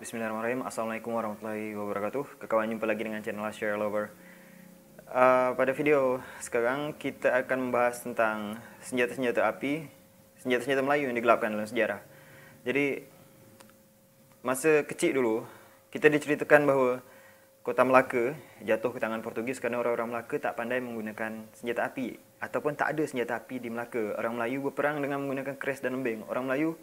Bismillahirrahmanirrahim. Assalamualaikum warahmatullahi wabarakatuh. Kekawan jumpa lagi dengan channel Share Lover. Uh, pada video sekarang kita akan membahas tentang senjata-senjata api, senjata-senjata Melayu yang digelapkan dalam sejarah. Jadi masa kecil dulu kita diceritakan bahawa Kota Melaka jatuh ke tangan Portugis kerana orang-orang Melaka tak pandai menggunakan senjata api ataupun tak ada senjata api di Melaka. Orang Melayu berperang dengan menggunakan keris dan lembing. Orang Melayu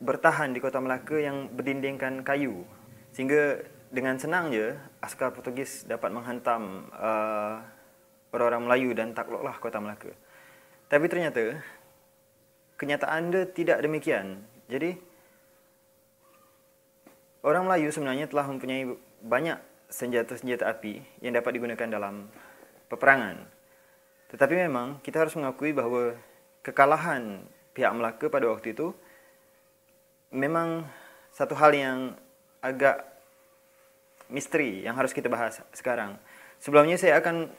bertahan di Kota Melaka yang berdindingkan kayu. Sehingga dengan senang je askar Portugis dapat menghantam uh, orang-orang Melayu dan takluklah Kota Melaka. Tapi ternyata kenyataan dia tidak demikian. Jadi orang Melayu sebenarnya telah mempunyai banyak senjata-senjata api yang dapat digunakan dalam peperangan. Tetapi memang kita harus mengakui bahawa kekalahan pihak Melaka pada waktu itu memang satu hal yang agak misteri yang harus kita bahas sekarang. Sebelumnya saya akan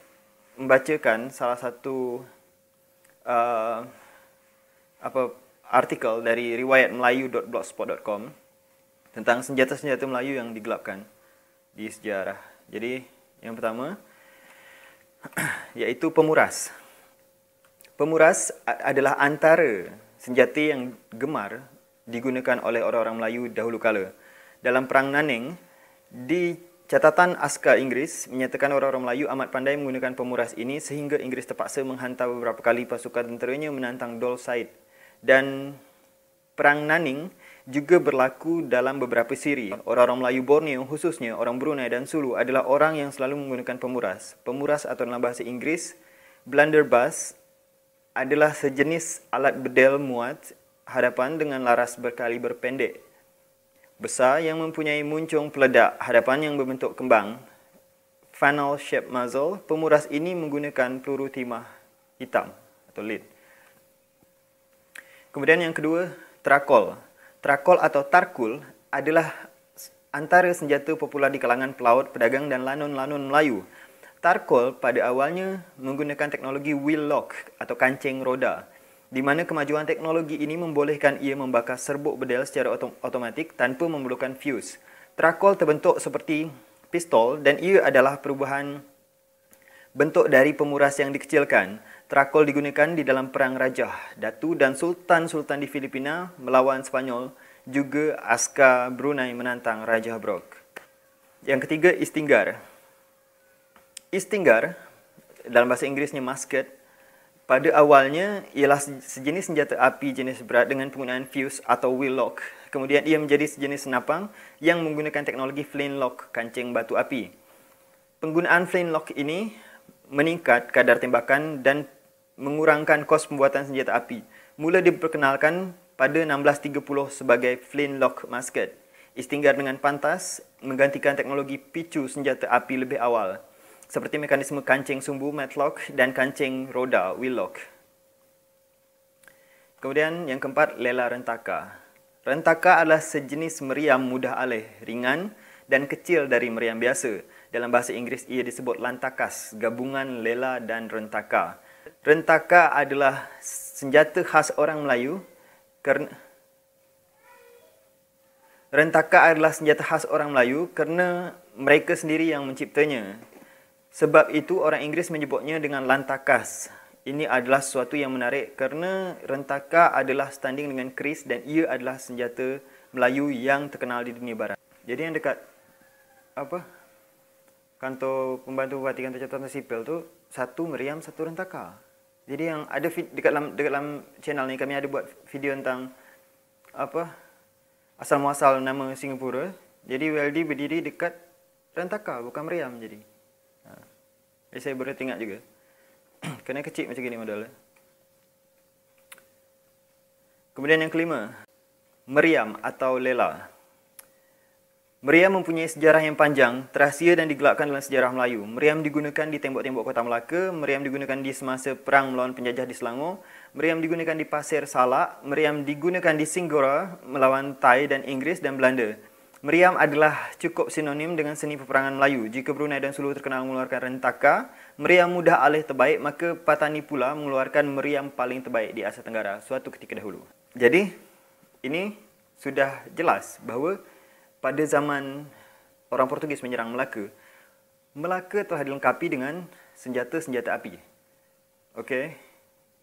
membacakan salah satu uh, apa artikel dari riwayatmelayu.blogspot.com tentang senjata-senjata Melayu yang digelapkan di sejarah. Jadi yang pertama yaitu pemuras. Pemuras adalah antara senjata yang gemar digunakan oleh orang-orang Melayu dahulu kala. Dalam Perang Naning, di catatan askar Inggeris menyatakan orang-orang Melayu amat pandai menggunakan pemuras ini sehingga Inggeris terpaksa menghantar beberapa kali pasukan tenteranya menantang Dol Said. Dan Perang Naning juga berlaku dalam beberapa siri. Orang-orang Melayu Borneo khususnya orang Brunei dan Sulu adalah orang yang selalu menggunakan pemuras. Pemuras atau dalam bahasa Inggeris blunderbuss adalah sejenis alat bedel muat hadapan dengan laras berkali berpendek. Besar yang mempunyai muncung peledak hadapan yang berbentuk kembang. Funnel shape muzzle, pemuras ini menggunakan peluru timah hitam atau lead. Kemudian yang kedua, trakol. Trakol atau tarkul adalah antara senjata popular di kalangan pelaut, pedagang dan lanun-lanun Melayu. Tarkol pada awalnya menggunakan teknologi wheel lock atau kancing roda di mana kemajuan teknologi ini membolehkan ia membakar serbuk bedel secara otom- otomatik tanpa memerlukan fuse. Trakol terbentuk seperti pistol dan ia adalah perubahan bentuk dari pemuras yang dikecilkan. Trakol digunakan di dalam perang rajah, datu dan sultan-sultan di Filipina melawan Spanyol juga askar Brunei menantang Raja Brok. Yang ketiga, istinggar, istinggar dalam bahasa Inggerisnya musket, pada awalnya ialah sejenis senjata api jenis berat dengan penggunaan fuse atau wheel lock. Kemudian ia menjadi sejenis senapang yang menggunakan teknologi flintlock kancing batu api. Penggunaan flintlock ini meningkat kadar tembakan dan mengurangkan kos pembuatan senjata api. Mula diperkenalkan pada 1630 sebagai flintlock musket. Istinggar dengan pantas menggantikan teknologi picu senjata api lebih awal seperti mekanisme kancing sumbu matlock dan kancing roda wheel lock. Kemudian yang keempat, lela rentaka. Rentaka adalah sejenis meriam mudah alih, ringan dan kecil dari meriam biasa. Dalam bahasa Inggeris ia disebut lantakas, gabungan lela dan rentaka. Rentaka adalah senjata khas orang Melayu kerana Rentaka adalah senjata khas orang Melayu kerana mereka sendiri yang menciptanya. Sebab itu orang Inggeris menyebutnya dengan lantakas. Ini adalah sesuatu yang menarik kerana rentaka adalah standing dengan keris dan ia adalah senjata Melayu yang terkenal di dunia barat. Jadi yang dekat apa? Kantor pembantu bupati kantor catatan sipil tu satu meriam satu rentaka. Jadi yang ada dekat dalam dekat dalam channel ni kami ada buat video tentang apa? Asal muasal nama Singapura. Jadi Weldy berdiri dekat rentaka bukan meriam jadi. Jadi eh, saya boleh tengok juga. Kena kecil macam ini modalnya. Kemudian yang kelima, Meriam atau Lela. Meriam mempunyai sejarah yang panjang, terahsia dan digelakkan dalam sejarah Melayu. Meriam digunakan di tembok-tembok kota Melaka, meriam digunakan di semasa perang melawan penjajah di Selangor, meriam digunakan di Pasir Salak, meriam digunakan di Singgora melawan Thai dan Inggris dan Belanda. Meriam adalah cukup sinonim dengan seni peperangan Melayu. Jika Brunei dan Sulu terkenal mengeluarkan rentaka, meriam mudah alih terbaik, maka Patani pula mengeluarkan meriam paling terbaik di Asia Tenggara suatu ketika dahulu. Jadi, ini sudah jelas bahawa pada zaman orang Portugis menyerang Melaka, Melaka telah dilengkapi dengan senjata-senjata api. Okey.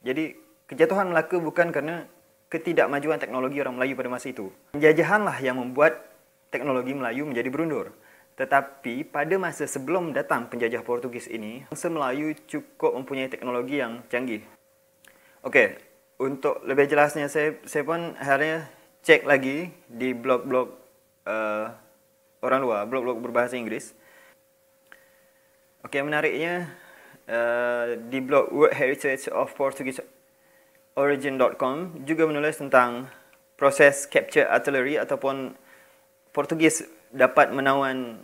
Jadi, kejatuhan Melaka bukan kerana ketidakmajuan teknologi orang Melayu pada masa itu. Penjajahanlah yang membuat teknologi Melayu menjadi berundur. Tetapi pada masa sebelum datang penjajah Portugis ini, bangsa Melayu cukup mempunyai teknologi yang canggih. Okey, untuk lebih jelasnya saya saya pun ini cek lagi di blog-blog uh, orang luar, blog-blog berbahasa Inggeris. Okey, menariknya uh, di blog World Heritage of Portuguese origin.com juga menulis tentang proses capture artillery ataupun Portugis dapat menawan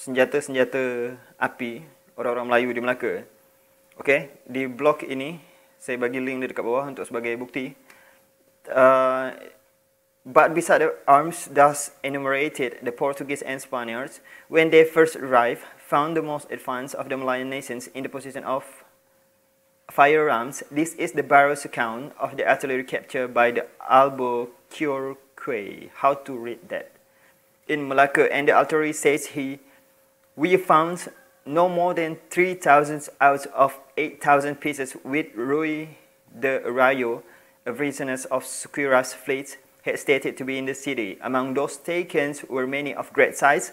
senjata-senjata api orang-orang Melayu di Melaka. Okey, di blog ini saya bagi link dia dekat bawah untuk sebagai bukti. Uh, but beside the arms thus enumerated, the Portuguese and Spaniards, when they first arrived, found the most advanced of the Malayan nations in the position of firearms. This is the barrel's account of the artillery capture by the Albuquerque. How to read that? in Malacca and the authority says he, we found no more than 3,000 out of 8,000 pieces with Rui de Rayo, a prisoner of Sucura's fleet, had stated to be in the city. Among those taken were many of great size,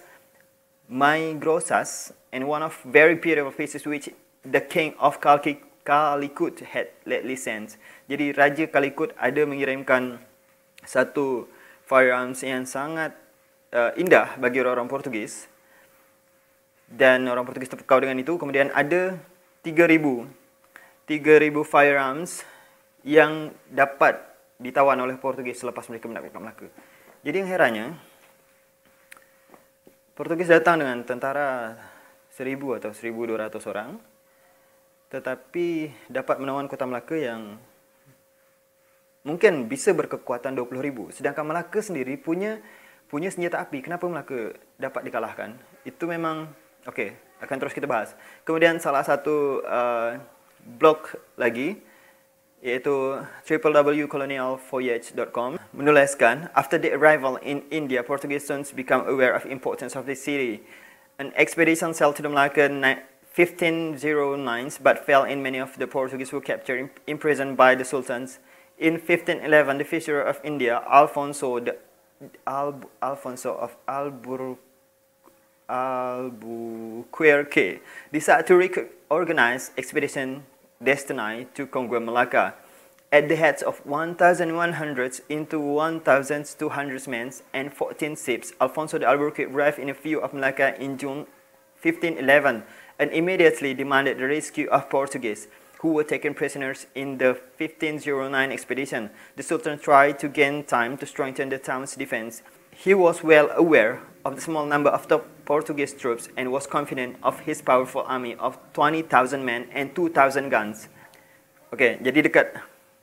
grosas, and one of very beautiful pieces which the king of Kalki Kalikut had lately sent. Jadi Raja Kalikut ada mengirimkan satu firearms yang sangat uh, indah bagi orang-orang Portugis dan orang Portugis terpukau dengan itu kemudian ada 3000 3000 firearms yang dapat ditawan oleh Portugis selepas mereka menaklukkan Melaka. Jadi yang herannya Portugis datang dengan tentara 1000 atau 1200 orang tetapi dapat menawan Kota Melaka yang mungkin bisa berkekuatan 20000 sedangkan Melaka sendiri punya punya senjata api kenapa Melaka dapat dikalahkan itu memang okey akan terus kita bahas kemudian salah satu uh, blog lagi iaitu www.colonialvoyage.com menuliskan after the arrival in India Portuguese soon become aware of importance of the city an expedition sailed to the Melaka 1509 but fell in many of the Portuguese who captured imprisoned by the sultans in 1511 the fisher of India Alfonso the Al Alfonso of Albur Albuquerque decided to reorganize expedition destined to conquer Malacca at the heads of 1,100 into 1,200 men and 14 ships, Alfonso de Albuquerque arrived in a view of Malacca in June 1511 and immediately demanded the rescue of Portuguese who were taken prisoners in the 1509 expedition. The Sultan tried to gain time to strengthen the town's defense. He was well aware of the small number of top Portuguese troops and was confident of his powerful army of 20,000 men and 2,000 guns. Oke, okay, jadi dekat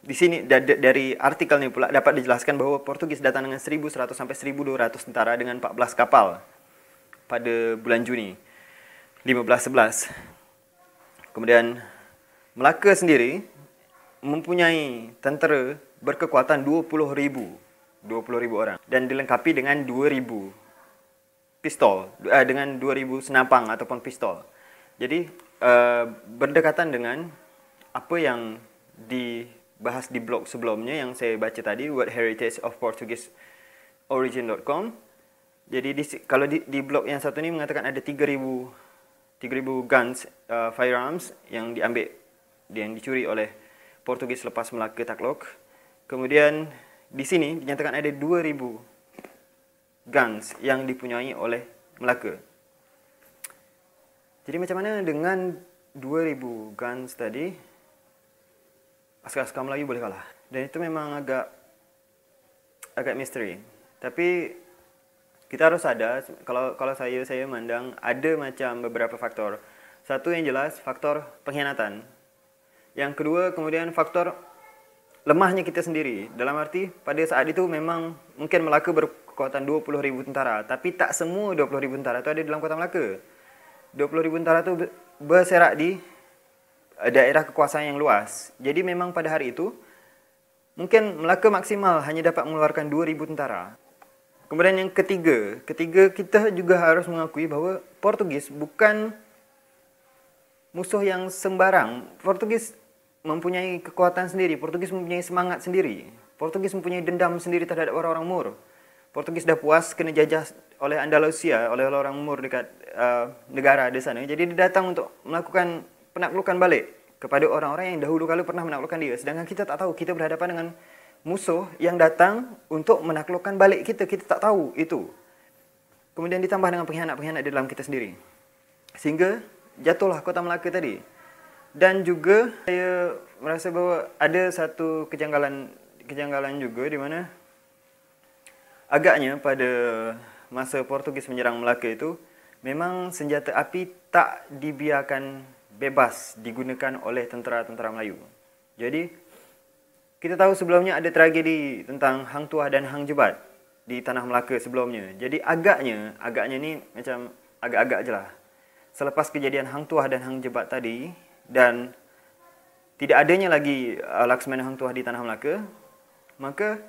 di sini dari artikel ini pula dapat dijelaskan bahwa Portugis datang dengan 1.100 sampai 1.200 tentara dengan 14 kapal pada bulan Juni 1511. Kemudian Melaka sendiri mempunyai tentera berkekuatan 20,000 20,000 orang dan dilengkapi dengan 2,000 pistol uh, dengan 2,000 senapang ataupun pistol. Jadi uh, berdekatan dengan apa yang dibahas di blog sebelumnya yang saya baca tadi World Heritage of Portuguese origin.com. Jadi di, kalau di, di blog yang satu ni mengatakan ada 3000 3000 guns uh, firearms yang diambil yang dicuri oleh Portugis lepas Melaka Takluk. Kemudian di sini dinyatakan ada 2000 guns yang dipunyai oleh Melaka. Jadi macam mana dengan 2000 guns tadi askar-askar Melayu boleh kalah? Dan itu memang agak agak misteri. Tapi kita harus ada kalau kalau saya saya mandang ada macam beberapa faktor. Satu yang jelas faktor pengkhianatan yang kedua kemudian faktor lemahnya kita sendiri. Dalam arti pada saat itu memang mungkin Melaka berkekuatan 20 ribu tentara. Tapi tak semua 20 ribu tentara itu ada dalam kota Melaka. 20 ribu tentara itu berserak di eh, daerah kekuasaan yang luas. Jadi memang pada hari itu mungkin Melaka maksimal hanya dapat mengeluarkan 2 ribu tentara. Kemudian yang ketiga, ketiga kita juga harus mengakui bahawa Portugis bukan musuh yang sembarang. Portugis mempunyai kekuatan sendiri, Portugis mempunyai semangat sendiri, Portugis mempunyai dendam sendiri terhadap orang-orang Moor. Portugis dah puas kena jajah oleh Andalusia, oleh orang Moor dekat uh, negara di sana. Jadi dia datang untuk melakukan penaklukan balik kepada orang-orang yang dahulu kali pernah menaklukkan dia. Sedangkan kita tak tahu, kita berhadapan dengan musuh yang datang untuk menaklukkan balik kita. Kita tak tahu itu. Kemudian ditambah dengan pengkhianat-pengkhianat di dalam kita sendiri. Sehingga jatuhlah kota Melaka tadi dan juga saya merasa bahawa ada satu kejanggalan kejanggalan juga di mana agaknya pada masa Portugis menyerang Melaka itu memang senjata api tak dibiarkan bebas digunakan oleh tentera-tentera Melayu. Jadi kita tahu sebelumnya ada tragedi tentang Hang Tuah dan Hang Jebat di tanah Melaka sebelumnya. Jadi agaknya agaknya ni macam agak-agak ajalah. Selepas kejadian Hang Tuah dan Hang Jebat tadi, dan tidak adanya lagi uh, Laksamana Hang Tuah di Tanah Melaka, maka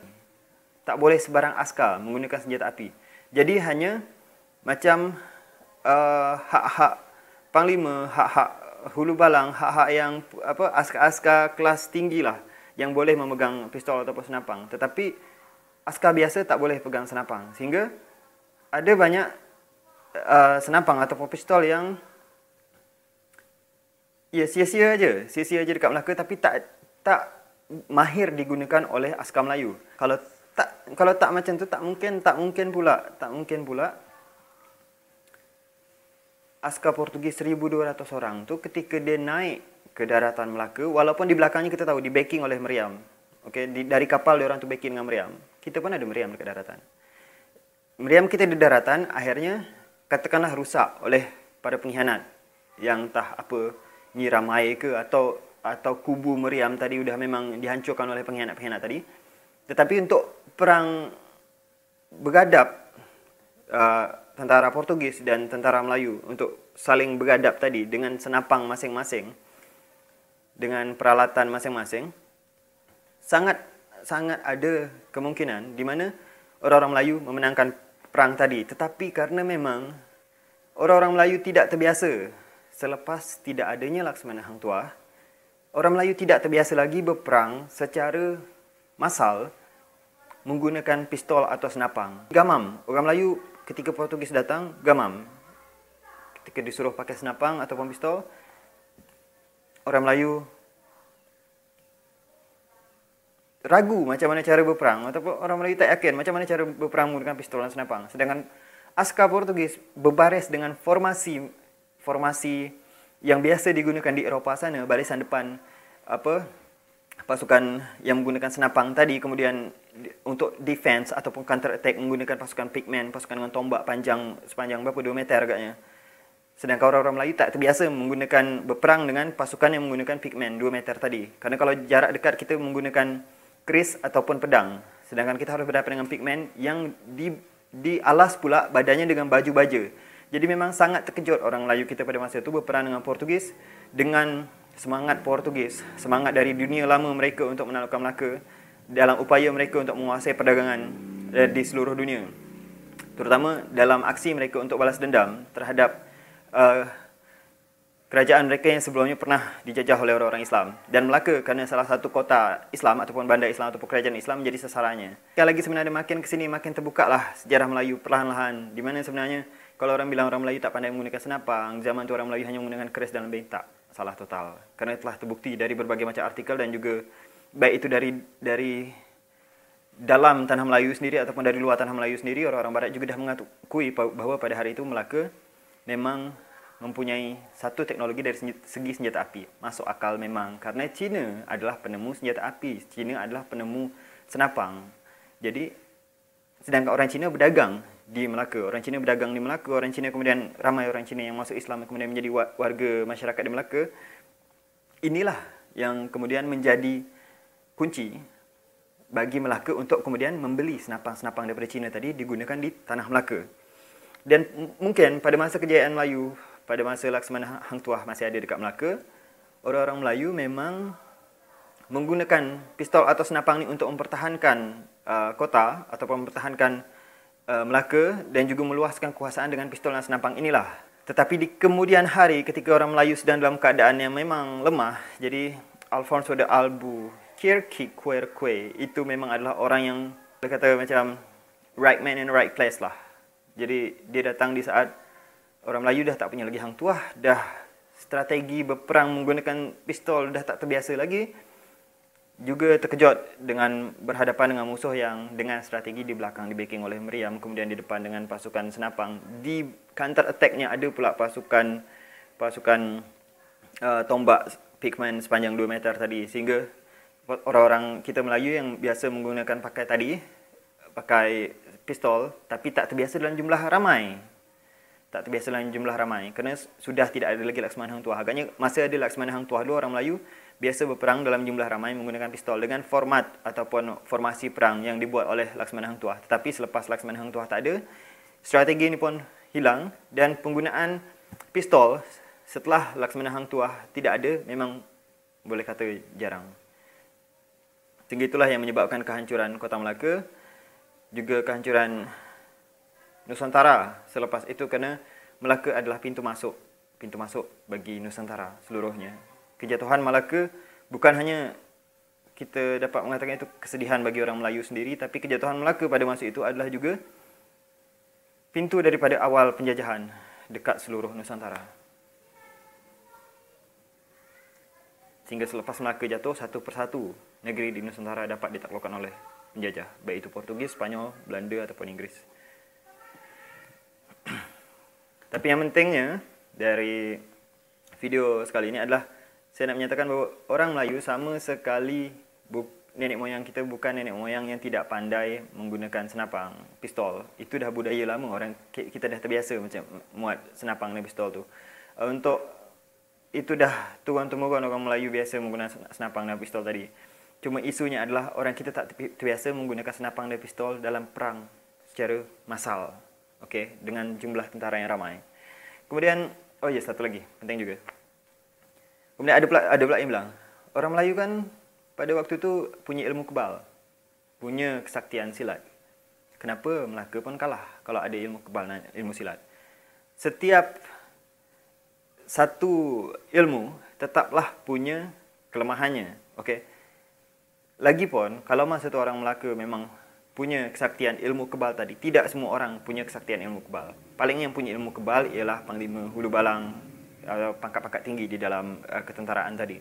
tak boleh sebarang askar menggunakan senjata api. Jadi hanya macam uh, hak-hak panglima, hak-hak hulu balang, hak-hak yang apa askar-askar kelas tinggi lah yang boleh memegang pistol ataupun senapang. Tetapi askar biasa tak boleh pegang senapang. Sehingga ada banyak uh, senapang ataupun pistol yang Ya sia-sia aja, sia-sia aja dekat Melaka tapi tak tak mahir digunakan oleh askar Melayu. Kalau tak kalau tak macam tu tak mungkin tak mungkin pula, tak mungkin pula askar Portugis 1200 orang tu ketika dia naik ke daratan Melaka walaupun di belakangnya kita tahu di backing oleh meriam. Okey, dari kapal dia orang tu backing dengan meriam. Kita pun ada meriam dekat daratan. Meriam kita di daratan akhirnya katakanlah rusak oleh pada pengkhianat yang tak apa nyiram Ramai ke atau atau kubu Meriam tadi sudah memang dihancurkan oleh pengkhianat-pengkhianat tadi. Tetapi untuk perang bergadap uh, tentara Portugis dan tentara Melayu untuk saling bergadap tadi dengan senapang masing-masing dengan peralatan masing-masing sangat sangat ada kemungkinan di mana orang-orang Melayu memenangkan perang tadi tetapi karena memang orang-orang Melayu tidak terbiasa selepas tidak adanya Laksamana Hang tua, orang Melayu tidak terbiasa lagi berperang secara massal menggunakan pistol atau senapang. Gamam, orang Melayu ketika Portugis datang, gamam. Ketika disuruh pakai senapang ataupun pistol, orang Melayu ragu macam mana cara berperang atau orang Melayu tak yakin macam mana cara berperang menggunakan pistol dan senapang. Sedangkan askar Portugis berbaris dengan formasi formasi yang biasa digunakan di Eropa sana barisan depan apa pasukan yang menggunakan senapang tadi kemudian untuk defense ataupun counter attack menggunakan pasukan pigmen pasukan dengan tombak panjang sepanjang berapa 2 meter agaknya sedangkan orang-orang Melayu tak terbiasa menggunakan berperang dengan pasukan yang menggunakan pigmen 2 meter tadi kerana kalau jarak dekat kita menggunakan keris ataupun pedang sedangkan kita harus berhadapan dengan pigmen yang di di alas pula badannya dengan baju baja jadi memang sangat terkejut orang Melayu kita pada masa itu berperang dengan Portugis dengan semangat Portugis, semangat dari dunia lama mereka untuk menaklukkan Melaka dalam upaya mereka untuk menguasai perdagangan eh, di seluruh dunia. Terutama dalam aksi mereka untuk balas dendam terhadap uh, kerajaan mereka yang sebelumnya pernah dijajah oleh orang-orang Islam. Dan Melaka kerana salah satu kota Islam ataupun bandar Islam ataupun kerajaan Islam menjadi sasarannya. Sekali lagi sebenarnya makin kesini makin terbuka lah sejarah Melayu perlahan-lahan di mana sebenarnya kalau orang bilang orang Melayu tak pandai menggunakan senapang, zaman itu orang Melayu hanya menggunakan keris dalam bentak. Salah total. Kerana telah terbukti dari berbagai macam artikel dan juga baik itu dari dari dalam tanah Melayu sendiri ataupun dari luar tanah Melayu sendiri, orang-orang Barat juga dah mengakui bahawa pada hari itu Melaka memang mempunyai satu teknologi dari segi senjata api. Masuk akal memang. Kerana Cina adalah penemu senjata api. Cina adalah penemu senapang. Jadi Sedangkan orang Cina berdagang di Melaka. Orang Cina berdagang di Melaka. Orang Cina kemudian ramai orang Cina yang masuk Islam kemudian menjadi warga masyarakat di Melaka. Inilah yang kemudian menjadi kunci bagi Melaka untuk kemudian membeli senapang-senapang daripada Cina tadi digunakan di tanah Melaka. Dan mungkin pada masa kejayaan Melayu, pada masa Laksamana Hang Tuah masih ada dekat Melaka, orang-orang Melayu memang menggunakan pistol atau senapang ni untuk mempertahankan Uh, kota ataupun mempertahankan uh, Melaka dan juga meluaskan kuasaan dengan pistol dan senapang inilah. Tetapi di kemudian hari ketika orang Melayu sedang dalam keadaan yang memang lemah, jadi Alfonso de Albu, Kirki Querque itu memang adalah orang yang kata macam right man in the right place lah. Jadi dia datang di saat orang Melayu dah tak punya lagi hang tuah, dah strategi berperang menggunakan pistol dah tak terbiasa lagi juga terkejut dengan berhadapan dengan musuh yang dengan strategi di belakang dibaking oleh meriam kemudian di depan dengan pasukan senapang di counter attacknya ada pula pasukan pasukan uh, tombak pigmen sepanjang 2 meter tadi sehingga orang-orang kita Melayu yang biasa menggunakan pakai tadi pakai pistol tapi tak terbiasa dalam jumlah ramai tak terbiasa dalam jumlah ramai kerana sudah tidak ada lagi Laksamana Hang Tuah agaknya masa ada Laksamana Hang Tuah dulu orang Melayu biasa berperang dalam jumlah ramai menggunakan pistol dengan format ataupun formasi perang yang dibuat oleh Laksamana Hang Tuah. Tetapi selepas Laksamana Hang Tuah tak ada, strategi ini pun hilang dan penggunaan pistol setelah Laksamana Hang Tuah tidak ada memang boleh kata jarang. Sehingga itulah yang menyebabkan kehancuran Kota Melaka juga kehancuran Nusantara selepas itu kerana Melaka adalah pintu masuk pintu masuk bagi Nusantara seluruhnya kejatuhan Malaka bukan hanya kita dapat mengatakan itu kesedihan bagi orang Melayu sendiri tapi kejatuhan Melaka pada masa itu adalah juga pintu daripada awal penjajahan dekat seluruh Nusantara. Sehingga selepas Melaka jatuh satu persatu negeri di Nusantara dapat ditaklukkan oleh penjajah baik itu Portugis, Spanyol, Belanda ataupun Inggeris. tapi yang pentingnya dari video sekali ini adalah saya nak menyatakan bahawa orang Melayu sama sekali bu- nenek moyang kita bukan nenek moyang yang tidak pandai menggunakan senapang pistol. Itu dah budaya lama orang kita dah terbiasa macam muat senapang dan pistol tu. Eh, untuk itu dah tuan temurun orang Melayu biasa menggunakan senapang dan pistol tadi. Cuma isunya adalah orang kita tak terbiasa menggunakan senapang dan pistol dalam perang secara massal. Okey, dengan jumlah tentara yang ramai. Kemudian oh ya yes, satu lagi penting juga. Kemudian ada pula ada pula yang bilang, orang Melayu kan pada waktu tu punya ilmu kebal. Punya kesaktian silat. Kenapa Melaka pun kalah kalau ada ilmu kebal dan ilmu silat? Setiap satu ilmu tetaplah punya kelemahannya. Okey. Lagipun kalau masa tu orang Melaka memang punya kesaktian ilmu kebal tadi, tidak semua orang punya kesaktian ilmu kebal. Paling yang punya ilmu kebal ialah panglima hulu balang pangkat-pangkat tinggi di dalam uh, ketentaraan tadi.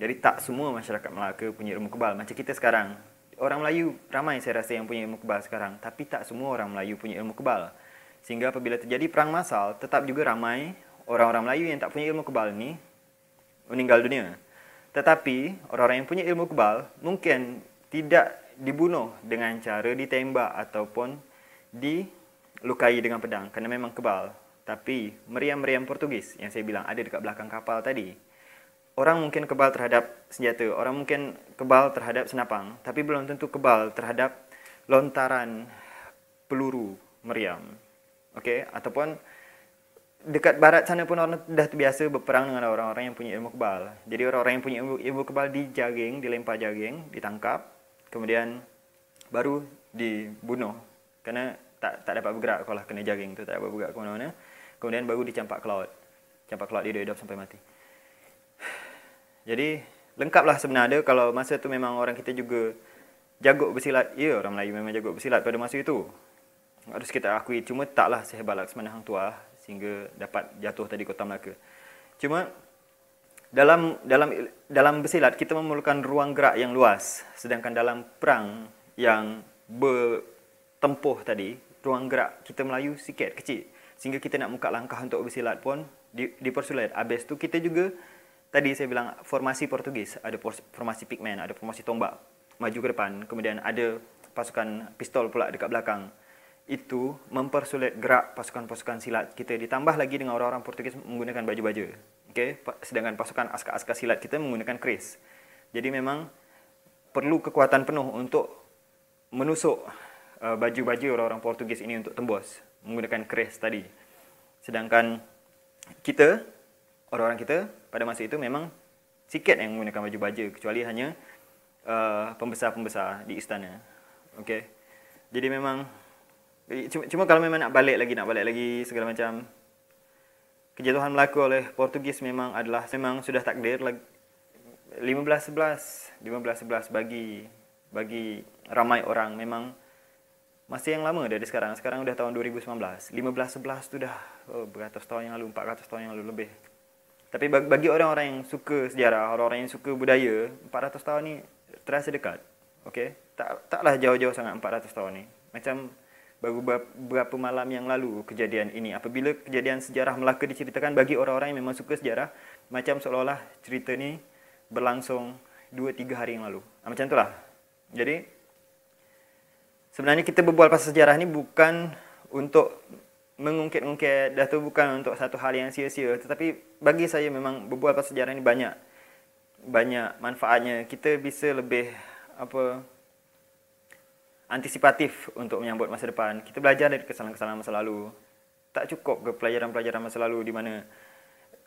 Jadi tak semua masyarakat Melaka punya ilmu kebal macam kita sekarang. Orang Melayu ramai saya rasa yang punya ilmu kebal sekarang, tapi tak semua orang Melayu punya ilmu kebal. Sehingga apabila terjadi perang masal, tetap juga ramai orang-orang Melayu yang tak punya ilmu kebal ni meninggal dunia. Tetapi orang-orang yang punya ilmu kebal mungkin tidak dibunuh dengan cara ditembak ataupun dilukai dengan pedang kerana memang kebal tapi meriam-meriam Portugis yang saya bilang ada dekat belakang kapal tadi. Orang mungkin kebal terhadap senjata, orang mungkin kebal terhadap senapang, tapi belum tentu kebal terhadap lontaran peluru meriam. Okey, ataupun dekat barat sana pun orang dah terbiasa berperang dengan orang-orang yang punya ilmu kebal. Jadi orang-orang yang punya ilmu, ilmu kebal dijaring, dilempar jaring, ditangkap, kemudian baru dibunuh kerana tak tak dapat bergerak kalau kena jaring tu tak dapat bergerak ke mana-mana kemudian baru dicampak cloud campak cloud dia hidup sampai mati jadi lengkaplah sebenarnya kalau masa tu memang orang kita juga jago bersilat ya orang Melayu memang jago bersilat pada masa itu harus kita akui cuma taklah sehebat Laksamana Hang tua sehingga dapat jatuh tadi Kota Melaka cuma dalam dalam dalam bersilat kita memerlukan ruang gerak yang luas sedangkan dalam perang yang bertempuh tadi ruang gerak kita Melayu sikit kecil sehingga kita nak muka langkah untuk bersilat pun di, dipersulit. Habis tu kita juga tadi saya bilang formasi Portugis, ada formasi pigmen, ada formasi tombak maju ke depan, kemudian ada pasukan pistol pula dekat belakang. Itu mempersulit gerak pasukan-pasukan silat kita ditambah lagi dengan orang-orang Portugis menggunakan baju baju okay? sedangkan pasukan askar-askar silat kita menggunakan keris. Jadi memang perlu kekuatan penuh untuk menusuk eh, baju-baju orang-orang Portugis ini untuk tembus menggunakan keris tadi. Sedangkan kita, orang-orang kita pada masa itu memang sikit yang menggunakan baju baja kecuali hanya uh, pembesar-pembesar di istana. Okey. Jadi memang eh, cuma, cuma kalau memang nak balik lagi nak balik lagi segala macam kejatuhan berlaku oleh Portugis memang adalah memang sudah takdir lagi 15 11 15 11 bagi bagi ramai orang memang masih yang lama dari sekarang. Sekarang udah tahun 2019. 15-11 itu udah oh, beratus tahun yang lalu, 400 tahun yang lalu lebih. Tapi bagi orang-orang yang suka sejarah, orang-orang yang suka budaya, 400 tahun ni terasa dekat. Okay? Tak, taklah jauh-jauh sangat 400 tahun ni. Macam baru beberapa malam yang lalu kejadian ini. Apabila kejadian sejarah Melaka diceritakan bagi orang-orang yang memang suka sejarah, macam seolah-olah cerita ni berlangsung 2-3 hari yang lalu. Ah, macam itulah. Jadi, sebenarnya kita berbual pasal sejarah ni bukan untuk mengungkit-ungkit dah tu bukan untuk satu hal yang sia-sia tetapi bagi saya memang berbual pasal sejarah ni banyak banyak manfaatnya kita bisa lebih apa antisipatif untuk menyambut masa depan kita belajar dari kesalahan-kesalahan masa lalu tak cukup ke pelajaran-pelajaran masa lalu di mana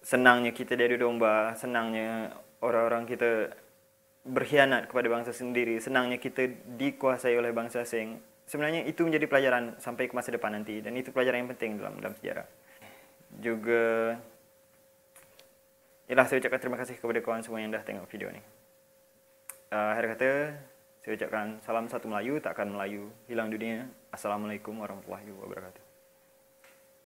senangnya kita dari domba senangnya orang-orang kita berkhianat kepada bangsa sendiri, senangnya kita dikuasai oleh bangsa asing. Sebenarnya itu menjadi pelajaran sampai ke masa depan nanti dan itu pelajaran yang penting dalam dalam sejarah. Juga ialah saya ucapkan terima kasih kepada kawan semua yang dah tengok video ni. Uh, ah, akhir kata, saya ucapkan salam satu Melayu, takkan Melayu, hilang dunia. Assalamualaikum warahmatullahi wabarakatuh.